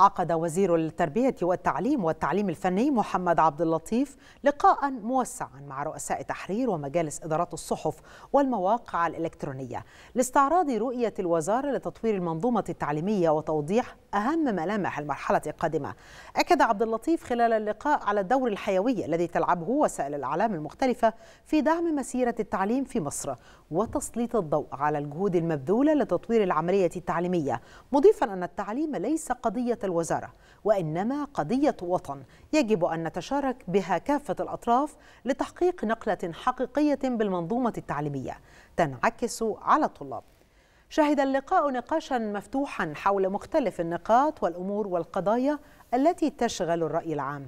عقد وزير التربية والتعليم والتعليم الفني محمد عبد اللطيف لقاء موسعا مع رؤساء تحرير ومجالس إدارات الصحف والمواقع الإلكترونية لاستعراض رؤية الوزارة لتطوير المنظومة التعليمية وتوضيح أهم ملامح المرحلة القادمة أكد عبد اللطيف خلال اللقاء على الدور الحيوي الذي تلعبه وسائل الإعلام المختلفة في دعم مسيرة التعليم في مصر وتسليط الضوء على الجهود المبذولة لتطوير العملية التعليمية مضيفا أن التعليم ليس قضية الوزارة وإنما قضية وطن يجب أن نتشارك بها كافة الأطراف لتحقيق نقلة حقيقية بالمنظومة التعليمية تنعكس على الطلاب شهد اللقاء نقاشا مفتوحا حول مختلف النقاط والأمور والقضايا التي تشغل الرأي العام